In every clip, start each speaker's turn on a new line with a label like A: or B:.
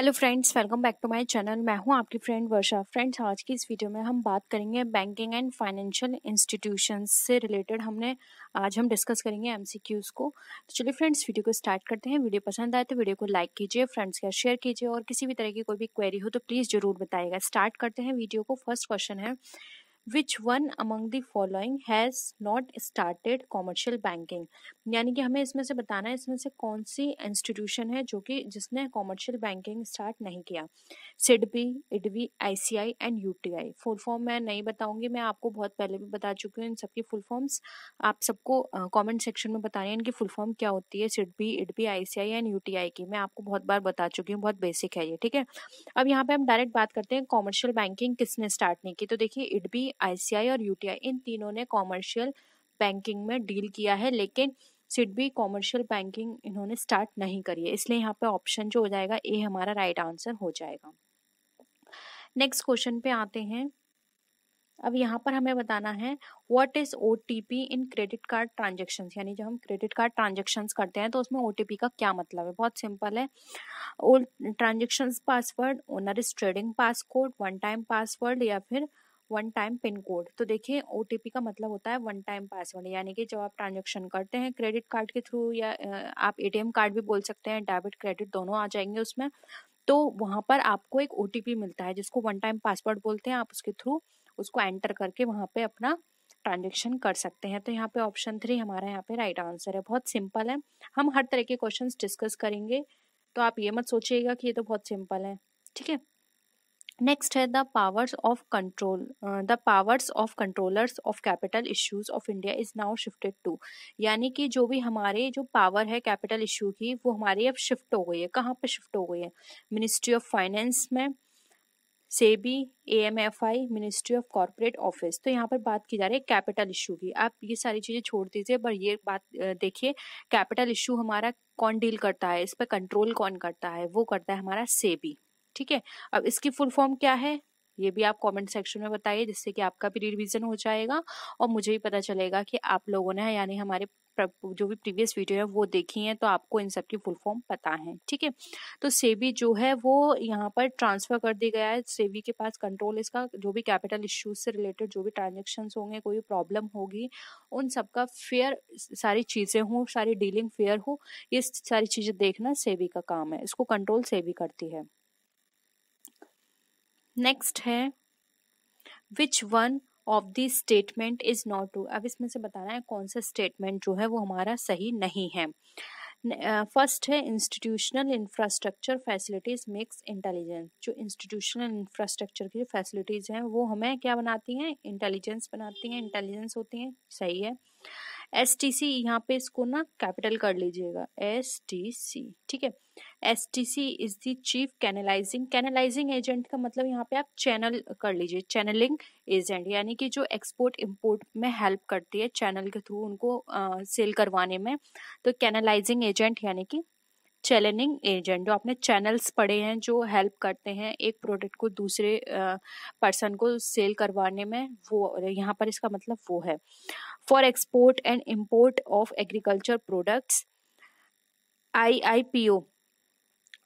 A: hello friends welcome back to my channel मैं हूं आपकी फ्रेंड वर्षा फ्रेंड्स आज की इस वीडियो में हम बात करेंगे बैंकिंग एंड फाइनेंशियल इंस्टीट्यूशंस से रिलेटेड हमने आज हम डिस्कस करेंगे एमसीक्यूज़ को तो चलिए फ्रेंड्स वीडियो को स्टार्ट करते हैं वीडियो पसंद आए तो वीडियो को लाइक कीजिए फ्रेंड्स के शेयर कीजिए और किसी भी तरह की कोई भी क्वेरी हो तो प्लीज़ ज़रूर बताइएगा स्टार्ट करते हैं वीडियो को फर्स्ट क्वेश्चन है which one among the following has not started commercial banking यानी कि हमें इसमें से बताना है इसमें से कौन सी इंस्टीट्यूशन है जो कि जिसने कॉमर्शियल बैंकिंग स्टार्ट नहीं किया SIDBI C I and U T I full form मैं नहीं बताऊंगी मैं आपको बहुत पहले भी बता चुकी हूँ इन सबकी फुल फॉर्म्स आप सबको कॉमेंट सेक्शन में बतानी हैं इनकी फुल फॉर्म क्या होती है SIDBI IDBI I and U T I की मैं आपको बहुत बार बता चुकी हूँ बहुत बेसिक है ये ठीक है अब यहाँ पे हम डायरेक्ट बात करते हैं कॉमर्शियल बैंकिंग किसने स्टार्ट नहीं की तो देखिए इडबी आईसीआई और यूटीआई इन तीनों ने कॉमर्शियल बैंकिंग में डील किया है लेकिन सिडबी कॉमर्शियल बैंकिंग इन्होंने स्टार्ट नहीं करी है इसलिए यहाँ पे ऑप्शन जो हो जाएगा ए हमारा राइट right आंसर हो जाएगा नेक्स्ट क्वेश्चन पे आते हैं अब यहाँ पर हमें बताना है what is O in credit card transaction यानी जब हम क्रेडिट कार्ड ट्रांजेक्शन करते हैं तो उसमें ओ का क्या मतलब है बहुत सिंपल है transaction password owner is trading passcode one time password या फिर वन टाइम पिन कोड तो देखिए ओ का मतलब होता है वन टाइम पासवर्ड यानी कि जब आप ट्रांजेक्शन करते हैं क्रेडिट कार्ड के थ्रू या आप ए कार्ड भी बोल सकते हैं डेबिट क्रेडिट दोनों आ जाएंगे उसमें तो वहाँ पर आपको एक ओ मिलता है जिसको वन टाइम पासवर्ड बोलते हैं आप उसके थ्रू उसको एंटर करके वहाँ पे अपना ट्रांजेक्शन कर सकते हैं तो यहाँ पे ऑप्शन थ्री हमारा यहाँ पे राइट आंसर है बहुत सिंपल है हम हर तरह के क्वेश्चन डिस्कस करेंगे तो आप ये मत सोचिएगा कि ये तो बहुत सिंपल है ठीक है नेक्स्ट है the powers of control the powers of controllers of capital issues of India is now shifted to यानी कि जो भी हमारे जो पावर है कैपिटल इशू की वो हमारी अब शिफ्ट हो गई है कहाँ पर शिफ्ट हो गई है मिनिस्ट्री ऑफ फाइनेंस में SEBI I ministry of corporate office तो यहाँ पर बात की जा रही है कैपिटल इशू की आप ये सारी चीज़ें छोड़ दीजिए पर ये बात देखिए कैपिटल इशू हमारा कौन डील करता है इस पर कंट्रोल कौन करता है वो करता है हमारा सेबी ठीक है अब इसकी फुल फॉर्म क्या है ये भी आप कमेंट सेक्शन में बताइए जिससे कि आपका भी रिवीजन हो जाएगा और मुझे भी पता चलेगा कि आप लोगों ने यानी हमारे जो भी प्रीवियस वीडियो है वो देखी है तो आपको इन सब की फुल फॉर्म पता है ठीक है तो सेबी जो है वो यहाँ पर ट्रांसफर कर दिया गया है सेबी के पास कंट्रोल इसका जो भी कैपिटल इश्यूज से रिलेटेड जो भी ट्रांजेक्शन होंगे कोई प्रॉब्लम होगी उन सबका फेयर सारी चीज़ें हों सारी डीलिंग फेयर हो ये सारी चीज़ें देखना सेबी का काम है इसको कंट्रोल सेबी करती है नेक्स्ट है which one of the statement is not true अब इसमें से बताना है कौन सा स्टेटमेंट जो है वो हमारा सही नहीं है फर्स्ट है institutional infrastructure facilities makes intelligence जो इंस्टीट्यूशनल इंफ्रास्ट्रक्चर की फैसिलिटीज हैं वो हमें क्या बनाती हैं इंटेलिजेंस बनाती हैं इंटेलिजेंस होती हैं सही है एस टी सी यहाँ पे इसको ना कैपिटल कर लीजिएगा एस टी सी ठीक है S T C is the chief canalising canalising agent का मतलब यहाँ पे आप चैनल कर लीजिए चैनलिंग एजेंट यानी कि जो एक्सपोर्ट इम्पोर्ट में हेल्प करती है चैनल के थ्रू उनको सेल करवाने में तो कैनलाइजिंग एजेंट यानी कि चैनलिंग एजेंट जो आपने चैनल्स पढ़े हैं जो हेल्प करते हैं एक प्रोडक्ट को दूसरे पर्सन को सेल करवाने में वो यहाँ पर इसका मतलब वो है for export and import of agriculture products I I P O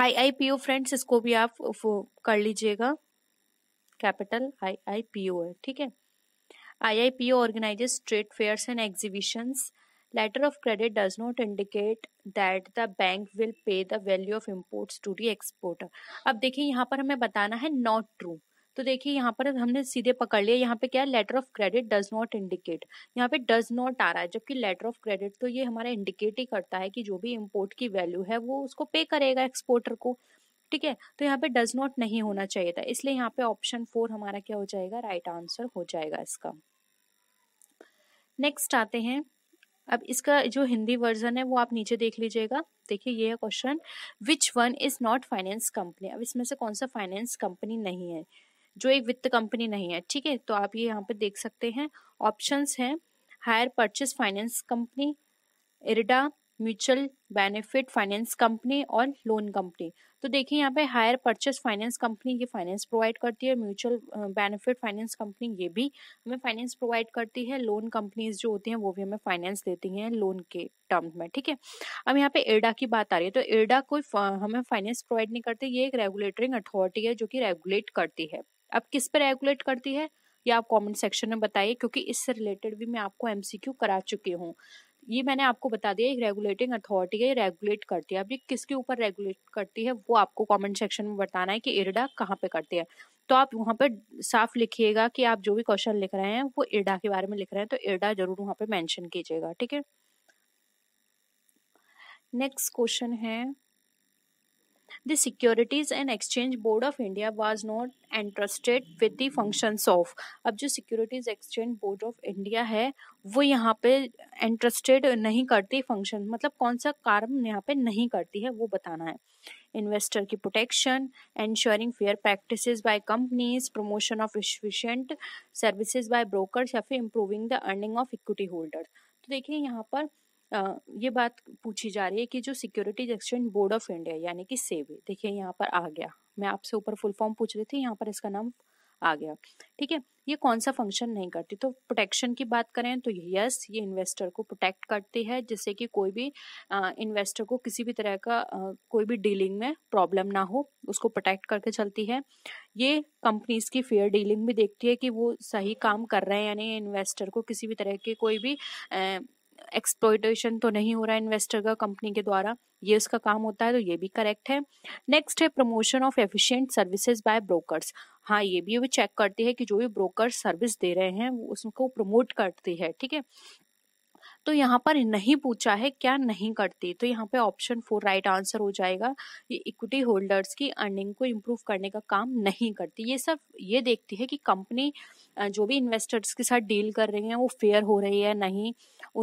A: I I P O friends इसको भी आप कर लीजिएगा कैपिटल आई आई पी ओ है ठीक है I I P O organise trade fairs and exhibitions letter of credit does not indicate that the bank will pay the value of import to the exporter अब देखिए यहाँ पर हमें बताना है नॉट ट्रू तो देखिए यहाँ पर हमने सीधे पकड़ लिया यहाँ पे क्या है letter of credit does not indicate यहाँ पे डज नॉट आ रहा है जबकि लेटर ऑफ क्रेडिट तो ये हमारा इंडिकेट ही करता है कि जो भी इम्पोर्ट की वैल्यू है वो उसको पे करेगा एक्सपोर्टर को ठीक है तो यहाँ पे डज नॉट नहीं होना चाहिए था इसलिए यहाँ पे ऑप्शन फोर हमारा क्या हो जाएगा राइट right आंसर हो जाएगा इसका नेक्स्ट आते हैं अब इसका जो हिंदी वर्जन है वो आप नीचे देख लीजिएगा देखिए ये है question which one is not finance company अब इसमें से कौन सा फाइनेंस कंपनी नहीं है जो एक वित्त कंपनी नहीं है ठीक है तो आप ये यहाँ पे देख सकते हैं ऑप्शंस हैं hire purchase finance company IREDA mutual benefit finance company और लोन कंपनी तो देखिए यहाँ पे हायर परचेस फाइनेंस कंपनी ये फाइनेंस प्रोवाइड करती है म्यूचुअल बेनिफिट फाइनेंस कंपनी ये भी हमें फाइनेंस प्रोवाइड करती है लोन कंपनीज जो होती हैं वो भी हमें फाइनेंस देती हैं लोन के टर्म में ठीक है अब यहाँ पे इर्डा की बात आ रही है तो इर्डा कोई हमें फाइनेंस प्रोवाइड नहीं करती ये एक रेगुलेटरिंग अथॉरिटी है जो कि रेगुलेट करती है अब किस पर रेगुलेट करती है या आप कमेंट सेक्शन में बताइए क्योंकि इससे रिलेटेड भी मैं आपको एमसीक्यू करा चुकी हूँ ये मैंने आपको बता दिया एक रेगुलेटिंग अथॉरिटी है ये रेगुलेट करती है अब ये किसके ऊपर रेगुलेट करती है वो आपको कमेंट सेक्शन में बताना है कि इरडा कहाँ पे करती है तो आप वहाँ पर साफ लिखिएगा कि आप जो भी क्वेश्चन लिख रहे हैं वो इरडा के बारे में लिख रहे हैं तो इरडा जरूर वहाँ पे मैंशन कीजिएगा ठीक है नेक्स्ट क्वेश्चन है The Securities and Exchange Board of India was not entrusted with the functions of अब जो Securities Exchange Board of India है वो यहाँ पे entrusted नहीं करती function मतलब कौन सा कार्य यहाँ पे नहीं करती है वो बताना है इन्वेस्टर की protection ensuring fair practices by companies promotion of efficient services by brokers या फिर improving the earning of equity holder तो देखिए यहाँ पर ये बात पूछी जा रही है कि जो securities exchange board of India यानी कि सेबी देखिए यहाँ पर आ गया मैं आपसे ऊपर फुल फॉर्म पूछ रही थी यहाँ पर इसका नाम आ गया ठीक है ये कौन सा फंक्शन नहीं करती तो प्रोटेक्शन की बात करें तो यस ये इन्वेस्टर को प्रोटेक्ट करती है जिससे कि कोई भी इन्वेस्टर को किसी भी तरह का आ, कोई भी डीलिंग में प्रॉब्लम ना हो उसको प्रोटेक्ट करके चलती है ये कंपनीज की फेयर डीलिंग भी देखती है कि वो सही काम कर रहे हैं यानी इन्वेस्टर को किसी भी तरह के कोई भी आ, एक्सप्लोइटेशन तो नहीं हो रहा है इन्वेस्टर का कंपनी के द्वारा ये उसका काम होता है तो ये भी करेक्ट है नेक्स्ट है promotion of efficient services by brokers हाँ ये भी वो चेक करती है कि जो भी ब्रोकर सर्विस दे रहे हैं उसको प्रमोट करती है ठीक है तो यहाँ पर नहीं पूछा है क्या नहीं करती तो यहाँ पे ऑप्शन फोर राइट आंसर हो जाएगा ये इक्विटी होल्डर्स की अर्निंग को इम्प्रूव करने का काम नहीं करती ये सब ये देखती है कि कंपनी जो भी इन्वेस्टर्स के साथ डील कर रही है वो फेयर हो रही है नहीं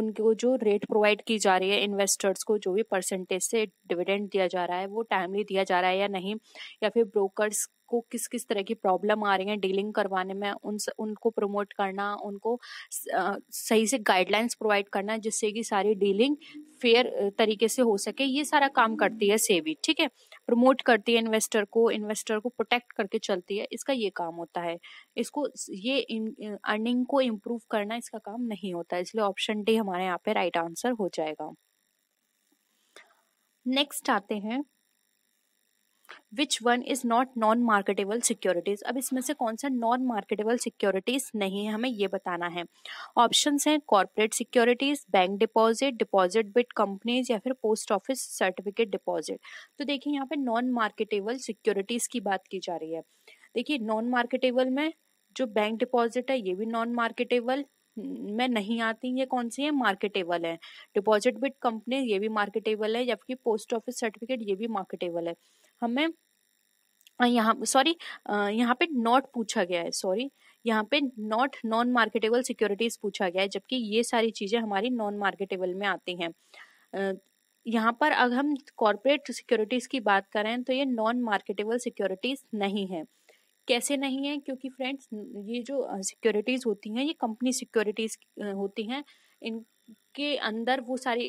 A: उनको जो रेट प्रोवाइड की जा रही है इन्वेस्टर्स को जो भी परसेंटेज से डिविडेंड दिया जा रहा है वो टाइमली दिया जा रहा है या नहीं या फिर ब्रोकर्स को किस किस तरह की प्रॉब्लम आ रही है डीलिंग करवाने में उन उनको प्रमोट करना उनको सही से गाइडलाइंस प्रोवाइड करना जिससे कि सारी डीलिंग फेयर तरीके से हो सके ये सारा काम करती है सेवी ठीक है प्रमोट करती है इन्वेस्टर को इन्वेस्टर को प्रोटेक्ट करके चलती है इसका ये काम होता है इसको ये अर्निंग को इम्प्रूव करना इसका काम नहीं होता इसलिए ऑप्शन डी हमारे यहाँ पे राइट आंसर हो जाएगा नेक्स्ट आते हैं which one is not non marketable securities अब इसमें से कौन सा नॉन मार्केटेबल सिक्योरिटीज़ नहीं है हमें ये बताना है ऑप्शन हैं corporate securities bank deposit deposit with companies या फिर पोस्ट ऑफिस सर्टिफिकेट डिपॉजिट तो देखिए यहाँ पे नॉन मार्केटेबल सिक्योरिटीज़ की बात की जा रही है देखिए नॉन मार्केटेबल में जो बैंक डिपॉजिट है ये भी नॉन मार्केटेबल में नहीं आती ये कौन सी है मार्केटेबल है डिपॉजिट बिट कंपनी ये भी मार्केटेबल है जबकि पोस्ट ऑफिस सर्टिफिकेट ये भी मार्केटेबल है हमें यहाँ सॉरी यहाँ पे नॉट पूछा गया है सॉरी यहाँ पे नॉट नॉन मार्केटेबल सिक्योरिटीज पूछा गया है जबकि ये सारी चीज़ें हमारी नॉन मार्केटेबल में आती हैं यहाँ पर अगर हम कॉरपोरेट सिक्योरिटीज़ की बात करें तो ये नॉन मार्केटेबल सिक्योरिटीज़ नहीं है कैसे नहीं है क्योंकि फ्रेंड्स ये जो सिक्योरिटीज़ होती हैं ये कंपनी सिक्योरिटीज़ होती हैं इनके अंदर वो सारी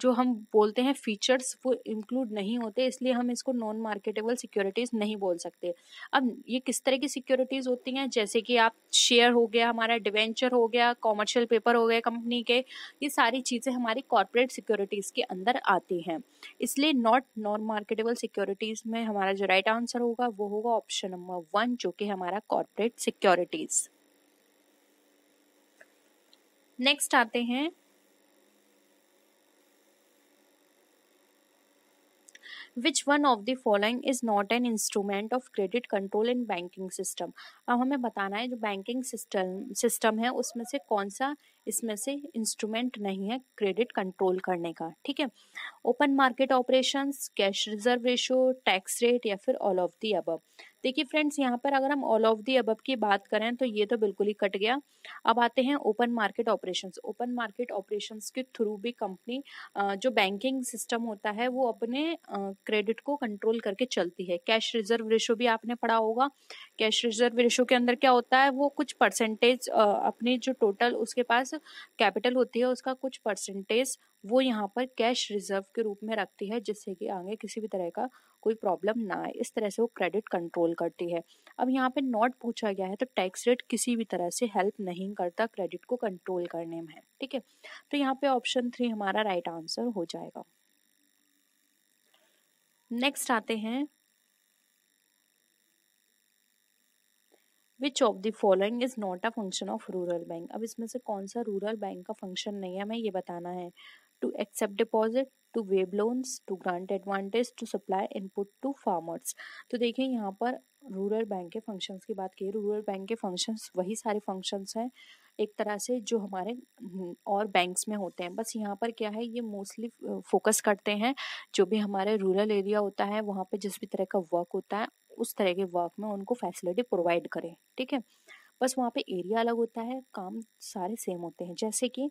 A: जो हम बोलते हैं फीचर्स वो इंक्लूड नहीं होते इसलिए हम इसको नॉन मार्केटेबल सिक्योरिटीज़ नहीं बोल सकते अब ये किस तरह की सिक्योरिटीज़ होती हैं जैसे कि आप शेयर हो गया हमारा डिवेंचर हो गया कॉमर्शियल पेपर हो गया कंपनी के ये सारी चीज़ें हमारी कॉरपोरेट सिक्योरिटीज़ के अंदर आती हैं इसलिए नॉट नॉन मार्केटेबल सिक्योरिटीज़ में हमारा जो राइट आंसर होगा वो होगा ऑप्शन नंबर वन जो कि हमारा कॉरपोरेट सिक्योरिटीज़ नेक्स्ट आते हैं which one of the following is not an instrument of credit control in banking system अब हमें बताना है जो बैंकिंग सिस्टम सिस्टम है उसमें से कौन सा इसमें से इंस्ट्रूमेंट नहीं है क्रेडिट कंट्रोल करने का ठीक है open market operation cash reserve ratio tax rate या फिर ऑल ऑफ दी अबब देखिए फ्रेंड्स यहाँ पर अगर हम ऑल ऑफ दी अबब की बात करें तो ये तो बिल्कुल ही कट गया अब आते हैं open market operations open market operations के थ्रू भी कंपनी जो बैंकिंग सिस्टम होता है वो अपने क्रेडिट को कंट्रोल करके चलती है कैश रिजर्व रेशो भी आपने पढ़ा होगा कैश रिजर्व रेशो के अंदर क्या होता है वो कुछ परसेंटेज अपनी जो टोटल उसके पास कैपिटल होती है उसका कुछ परसेंटेज वो यहाँ पर कैश रिजर्व के रूप में रखती है जिससे कि आगे किसी भी तरह का कोई प्रॉब्लम ना आए इस तरह से वो क्रेडिट कंट्रोल करती है अब यहाँ पे नॉट पूछा गया है तो टैक्स रेट किसी भी तरह से हेल्प नहीं करता क्रेडिट को कंट्रोल करने में ठीक है तो यहाँ पे ऑप्शन थ्री हमारा राइट right आंसर हो जाएगा नेक्स्ट आते हैं which of the following is not a function of rural bank अब इसमें से कौन सा रूरल बैंक का फंक्शन नहीं है हमें ये बताना है to accept deposit to waive loans to grant advantage to supply input to farmers तो देखिए यहाँ पर रूरल बैंक के फंक्शंस की बात की रूरल बैंक के फंक्शंस वही सारे फंक्शंस हैं एक तरह से जो हमारे हम्म, और बैंक्स में होते हैं बस यहाँ पर क्या है ये मोस्टली फोकस करते हैं जो भी हमारे रूरल एरिया होता है वहाँ पे जिस भी तरह का वर्क होता है उस तरह के वर्क में उनको फैसिलिटी प्रोवाइड करें ठीक है बस वहाँ पे एरिया अलग होता है काम सारे सेम होते हैं जैसे कि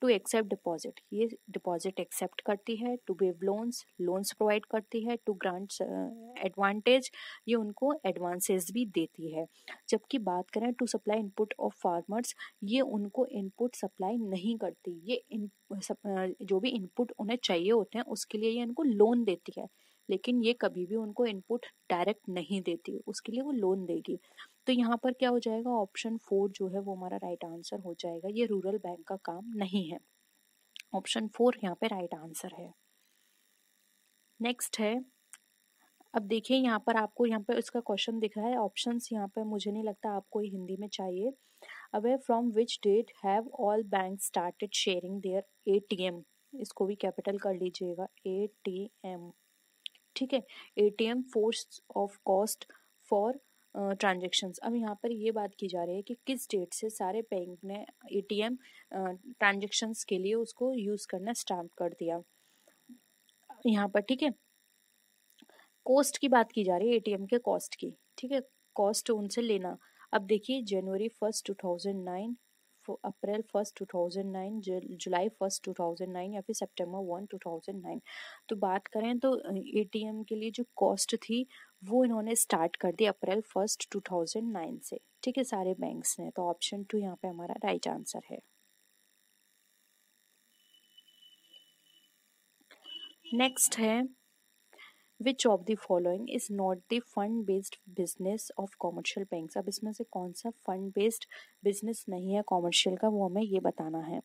A: टू एक्सेप्ट डिपॉजिट ये डिपॉजिट एक्सेप्ट करती है to waive loans loans provide करती है टू ग्रांट एडवांटेज ये उनको एडवांसेस भी देती है जबकि बात करें to supply input of farmers ये उनको इनपुट सप्लाई नहीं करती ये इन uh, जो भी इनपुट उन्हें चाहिए होते हैं उसके लिए ये इनको लोन देती है लेकिन ये कभी भी उनको इनपुट डायरेक्ट नहीं देती उसके लिए वो लोन देगी तो यहाँ पर क्या हो जाएगा ऑप्शन फोर जो है वो हमारा राइट आंसर हो जाएगा ये रूरल बैंक का काम नहीं है ऑप्शन फोर यहाँ पे राइट आंसर है नेक्स्ट है अब देखिए यहाँ पर आपको यहाँ पर इसका क्वेश्चन दिख रहा है ऑप्शंस यहाँ पर मुझे नहीं लगता आपको हिंदी में चाहिए away from which date have all bank started sharing their ATM इसको भी कैपिटल कर लीजिएगा एटीएम ठीक है ATM force of cost for transactions अब यहाँ पर ये बात की जा रही है कि किस डेट से सारे बैंक ने ए टी एम ट्रांजेक्शन्स के लिए उसको यूज़ करना स्टार्ट कर दिया यहाँ पर ठीक है कॉस्ट की बात की जा रही है एटीएम के कॉस्ट की ठीक है कॉस्ट उनसे लेना अब देखिए January first two thousand nine April first two nine July first nine या फिर सेप्टेम्बर वन नाइन तो बात करें तो एटीएम के लिए जो कॉस्ट थी वो इन्होंने स्टार्ट कर दी April first two thousand nine से ठीक है सारे बैंक्स ने तो ऑप्शन टू यहाँ पे हमारा राइट आंसर है नेक्स्ट है which of the following is not the fund based business of commercial bank अब इसमें से कौन सा फंड बेस्ड बिजनेस नहीं है कॉमर्शियल का वो हमें ये बताना है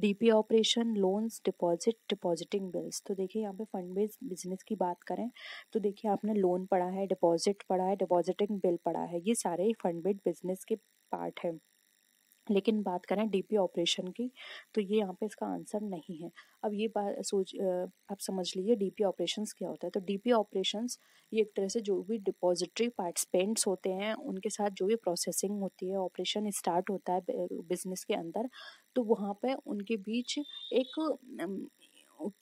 A: D P operation loans deposit depositing bills तो देखिए यहाँ पे फंड बेस्ड बिजनेस की बात करें तो देखिए आपने लोन पढ़ा है डिपॉजिट पढ़ा है डिपॉजिटिंग बिल पढ़ा है ये सारे फंड बेस्ड बिजनेस के पार्ट हैं लेकिन बात करें डीपी ऑपरेशन की तो ये यहाँ पे इसका आंसर नहीं है अब ये बात सोच आप समझ लीजिए डीपी ऑपरेशंस क्या होता है तो डीपी ऑपरेशंस ये एक तरह से जो भी डिपॉजिटरी पार्टिसिपेंट्स होते हैं उनके साथ जो भी प्रोसेसिंग होती है ऑपरेशन स्टार्ट होता है बिजनेस के अंदर तो वहाँ पर उनके बीच एक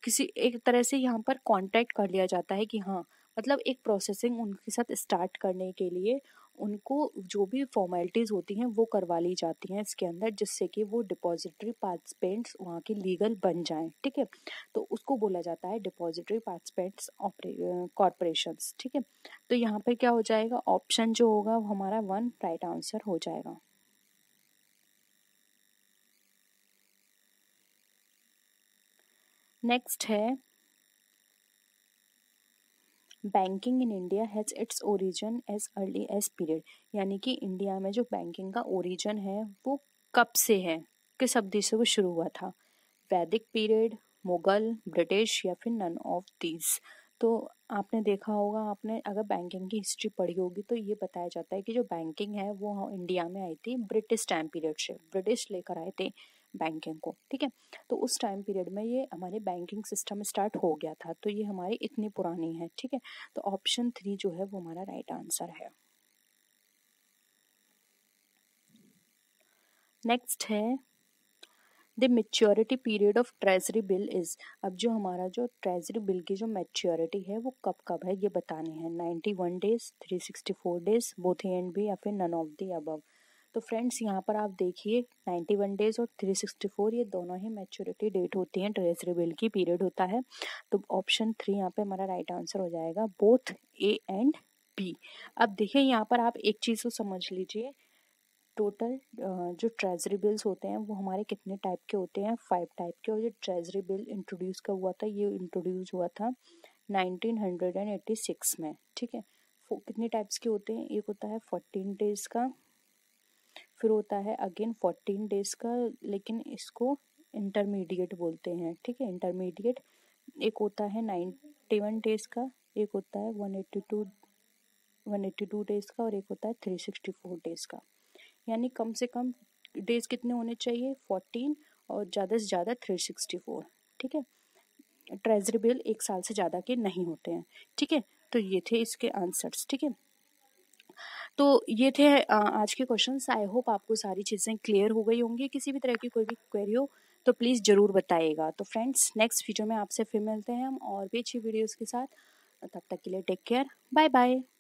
A: किसी एक तरह से यहाँ पर कॉन्टेक्ट कर लिया जाता है कि हाँ मतलब एक प्रोसेसिंग उनके साथ स्टार्ट करने के लिए उनको जो भी फॉर्मेलिटीज़ होती हैं वो करवा ली जाती हैं इसके अंदर जिससे कि वो डिपॉजिटरी पार्टिसिपेंट्स वहाँ के लीगल बन जाएं ठीक है तो उसको बोला जाता है डिपॉजिटरी पार्टिसिपेंट्स कॉरपोरेशंस ठीक है तो यहाँ पर क्या हो जाएगा ऑप्शन जो होगा वो हमारा वन राइट आंसर हो जाएगा नेक्स्ट है banking in India has its origin as early as period यानी कि इंडिया में जो बैंकिंग का ओरिजिन है वो कब से है किस अवधि से वो शुरू हुआ था वैदिक पीरियड मुग़ल ब्रिटिश या फिर नन ऑफ दीज तो आपने देखा होगा आपने अगर बैंकिंग की हिस्ट्री पढ़ी होगी तो ये बताया जाता है कि जो बैंकिंग है वो इंडिया में आई थी ब्रिटिश टाइम पीरियड से ब्रिटिश लेकर आए थे बैंकिंग को ठीक है तो उस टाइम पीरियड में ये हमारे बैंकिंग सिस्टम स्टार्ट हो गया था तो ये हमारे इतनी पुरानी है ठीक है तो ऑप्शन थ्री जो है वो हमारा राइट आंसर है नेक्स्ट है the maturity period of treasury bill is अब जो हमारा जो ट्रेजरी बिल की जो मेच्योरिटी है वो कब कब है ये बतानी है ninety one days three sixty four days both and भी या फिर नन ऑफ दी अबव तो फ्रेंड्स यहाँ पर आप देखिए 91 डेज़ और 364 ये दोनों ही मेच्योरिटी डेट होती हैं ट्रेजरी बिल की पीरियड होता है तो ऑप्शन थ्री यहाँ पे हमारा राइट आंसर हो जाएगा बोथ ए एंड बी अब देखिए यहाँ पर आप एक चीज़ को समझ लीजिए टोटल जो ट्रेजरी बिल्स होते हैं वो हमारे कितने टाइप के होते हैं फाइव टाइप के और ये ट्रेजरी बिल इंट्रोड्यूस कब हुआ था ये इंट्रोड्यूस हुआ था 1986 में ठीक है कितने टाइप्स के होते हैं एक होता है फोर्टीन डेज का फिर होता है अगेन फोर्टीन डेज का लेकिन इसको इंटरमीडिएट बोलते हैं ठीक है इंटरमीडिएट एक होता है नाइन्टी वन डेज का एक होता है one eighty two one eighty two days का और एक होता है थ्री सिक्सटी फोर डेज़ का यानी कम से कम डेज़ कितने होने चाहिए फोर्टीन और ज़्यादा से ज़्यादा थ्री सिक्सटी फोर ठीक है ट्रेजरी बिल एक साल से ज़्यादा के नहीं होते हैं ठीक है तो ये थे इसके आंसर्स ठीक है तो ये थे आज के क्वेश्चन आई होप आपको सारी चीज़ें क्लियर हो गई होंगी किसी भी तरह की कोई भी क्वेरी हो तो प्लीज़ ज़रूर बताइएगा तो फ्रेंड्स नेक्स्ट वीडियो में आपसे फिर मिलते हैं हम और भी अच्छी वीडियोज़ के साथ तब तक के लिए टेक केयर बाय बाय